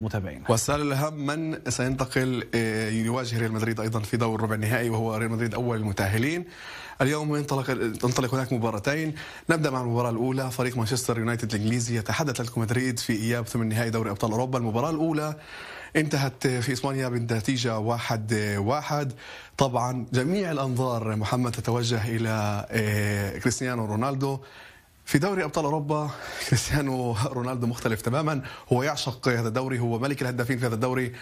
متابعينا وسال الهم من سينتقل آه، يواجه ريال مدريد ايضا في دور ربع النهائي وهو ريال مدريد اول المتاهلين اليوم ينطلق تنطلق هناك مباراتين نبدا مع المباراه الاولى فريق مانشستر يونايتد الانجليزي يتحدث لكم مدريد في اياب ثمن نهائي دوري ابطال اوروبا المباراه الاولى انتهت في اسبانيا بالنتيجه واحد واحد طبعا جميع الانظار محمد تتوجه الى آه، كريستيانو رونالدو في دوري ابطال اوروبا كريستيانو رونالدو مختلف تماما هو يعشق هذا الدوري هو ملك الهدافين في هذا الدوري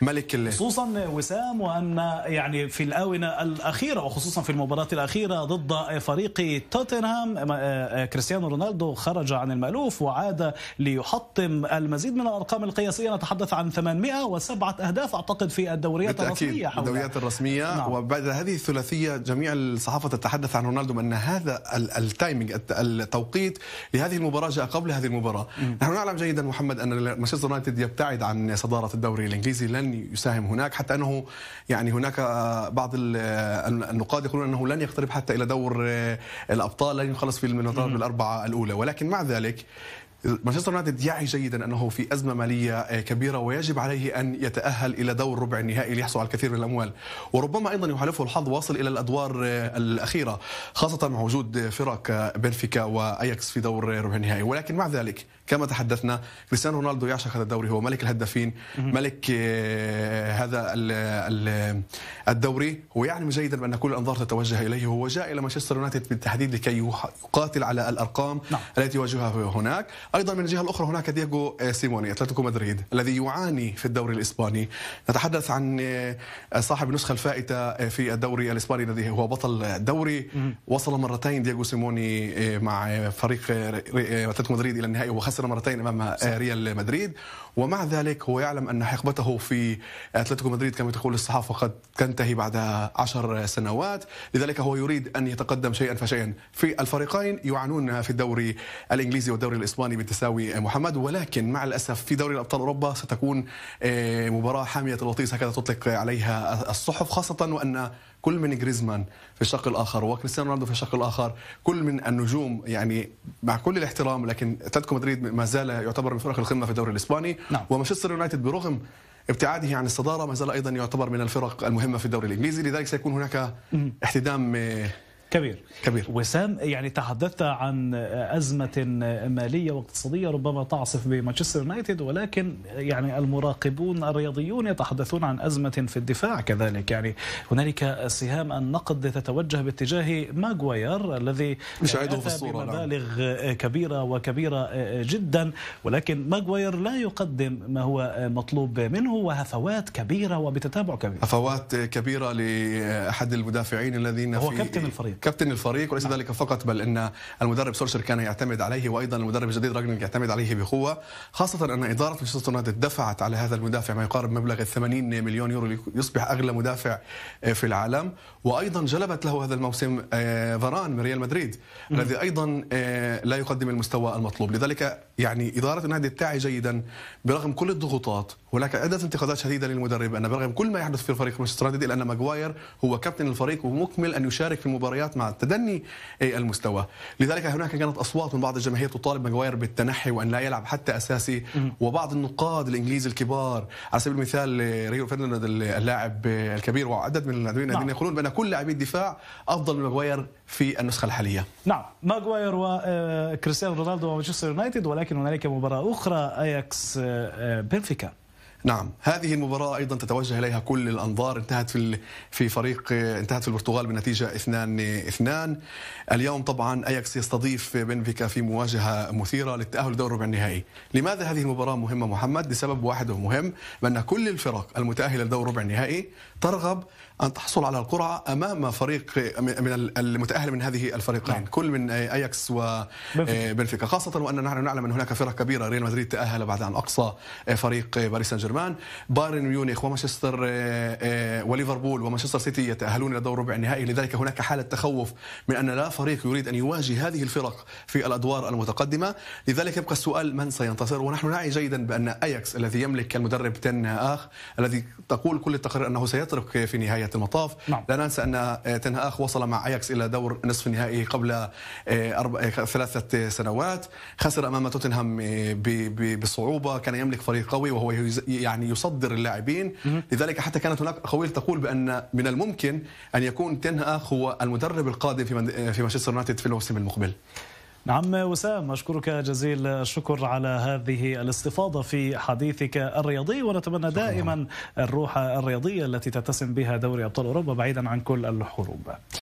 ملك ال... خصوصا وسام وان يعني في الاونه الاخيره وخصوصا في المباراه الاخيره ضد فريق توتنهام آه، آه، كريستيانو رونالدو خرج عن المالوف وعاد ليحطم المزيد من الارقام القياسيه نتحدث عن 807 اهداف اعتقد في الدوريات الرسميه حول الدوريات الرسميه نعم. وبعد هذه الثلاثيه جميع الصحافه تتحدث عن رونالدو بان هذا التايمينج التوقيت التوقيت لهذه المباراه جاء قبل هذه المباراه مم. نحن نعلم جيدا محمد ان مانشستر يونايتد يبتعد عن صداره الدوري الانجليزي لن يساهم هناك حتى انه يعني هناك آه، بعض النقاد يقولون انه لن يقترب حتى الى دور آه، الابطال لن يخلص في المناطق الاربعه الاولى ولكن مع ذلك مانشستر يونايتد يعي جيدا انه في ازمه ماليه آه، كبيره ويجب عليه ان يتاهل الى دور ربع النهائي ليحصل على الكثير من الاموال وربما ايضا يحالفه الحظ واصل الى الادوار آه، الاخيره خاصه مع وجود فرق آه، بنفيكا واياكس في دور ربع النهائي ولكن مع ذلك كما تحدثنا كريستيانو رونالدو يعشق هذا الدوري هو ملك الهدافين ملك هذا الدوري ويعلم جيدا بان كل الانظار تتوجه اليه هو جاء الى مانشستر يونايتد بالتحديد لكي يقاتل على الارقام نعم. التي يواجهها هناك ايضا من الجهه الاخرى هناك دييغو آه، سيموني اتلتيكو مدريد الذي يعاني في الدوري الاسباني نتحدث عن آه، صاحب النسخه الفائته آه، في الدوري الاسباني الذي هو بطل الدوري وصل مرتين دييغو سيموني مع فريق اتلتيكو مدريد الى النهائي وخسر مرتين امام ريال مدريد ومع ذلك هو يعلم ان حقبته في اتلتيكو مدريد كما تقول الصحافه قد تنتهي بعد عشر سنوات لذلك هو يريد ان يتقدم شيئا فشيئا في الفريقين يعانون في الدوري الانجليزي والدوري الاسباني بالتساوي آه، محمد ولكن مع الاسف في دوري الابطال اوروبا ستكون آه، مباراه حاميه الوطيس هكذا تطلق عليها الصحف خاصه وان كل من جريزمان في الشق الاخر وكريستيانو رونالدو في الشق الاخر كل من النجوم يعني مع كل الاحترام لكن اتلتيكو مدريد ما زال يعتبر من فرق القمه في الدوري الاسباني نعم. ومانشستر يونايتد برغم ابتعاده عن الصداره ما زال ايضا يعتبر من الفرق المهمه في الدوري الانجليزي لذلك سيكون هناك احتدام آه، كبير كبير وسام يعني تحدثت عن أزمة مالية واقتصادية ربما تعصف بمانشستر يونايتد ولكن يعني المراقبون الرياضيون يتحدثون عن أزمة في الدفاع كذلك يعني هنالك سهام النقد تتوجه باتجاه ماغواير الذي نشاهده في الصورة نعم. مبالغ كبيرة وكبيرة جدا ولكن ماغواير لا يقدم ما هو مطلوب منه وهفوات كبيرة وبتتابع كبير هفوات كبيرة لأحد المدافعين الذين هو في كابتن الفريق كابتن الفريق وليس ذلك فقط بل ان المدرب سولشر كان يعتمد عليه وايضا المدرب الجديد راجل يعتمد عليه بقوه خاصه ان اداره مانشستر يونايتد دفعت على هذا المدافع ما يقارب مبلغ 80 مليون يورو ليصبح اغلى مدافع آه، في العالم وايضا جلبت له هذا الموسم آه، فاران من ريال مدريد الذي ايضا آه، لا يقدم المستوى المطلوب لذلك يعني اداره النادي تعي جيدا برغم كل الضغوطات هناك عده انتقادات شديده للمدرب ان برغم كل ما يحدث في الفريق مانشستر يونايتد الا ان ماجواير هو كابتن الفريق ومكمل ان يشارك في المباريات مع تدني المستوى لذلك هناك كانت أصوات من بعض الجماهير تطالب ماجواير بالتنحي وأن لا يلعب حتى أساسي وبعض النقاد الإنجليز الكبار على سبيل المثال ريو فرناند اللاعب الكبير وعدد من اللاعبين نعم. يقولون بأن كل لاعبي الدفاع أفضل من ماجواير في النسخة الحالية نعم ماجواير وكريستيانو آه، رونالدو ومانشستر يونايتد ولكن هنالك مباراة أخرى أياكس آه، آه، بنفيكا نعم هذه المباراة أيضا تتوجه إليها كل الأنظار انتهت في في فريق انتهت في البرتغال بنتيجة 2 2 اليوم طبعا أياكس يستضيف بنفيكا في مواجهة مثيرة للتأهل دور الربع النهائي لماذا هذه المباراة مهمة محمد لسبب واحد ومهم بأن كل الفرق المتأهلة لدور الربع النهائي ترغب أن تحصل على القرعة أمام فريق من المتأهل من هذه الفريقين نعم. كل من أياكس وبنفيكا خاصة وأننا نعلم أن هناك فرق كبيرة ريال مدريد تأهل بعد أن أقصى فريق باريس سان جيرمان بايرن ميونخ ومانشستر آه، آه، وليفربول ومانشستر سيتي يتأهلون إلى دور ربع النهائي لذلك هناك حالة تخوف من أن لا فريق يريد أن يواجه هذه الفرق في الأدوار المتقدمة لذلك يبقى السؤال من سينتصر ونحن نعي جيدا بأن أياكس الذي يملك المدرب تن آخ الذي تقول كل التقارير أنه سيترك في نهاية المطاف نعم. لا ننسى أن تن آخ وصل مع أياكس إلى دور نصف النهائي قبل آه، ثلاثة سنوات خسر أمام توتنهام بصعوبة كان يملك فريق قوي وهو يعني يصدر اللاعبين لذلك حتى كانت هناك اقاويل تقول بان من الممكن ان يكون تنهاخ هو المدرب القادم في في مانشستر يونايتد في الموسم المقبل نعم وسام أشكرك جزيل الشكر على هذه الاستفاضة في حديثك الرياضي ونتمنى دائما الروح الرياضية التي تتسم بها دوري أبطال أوروبا بعيدا عن كل الحروب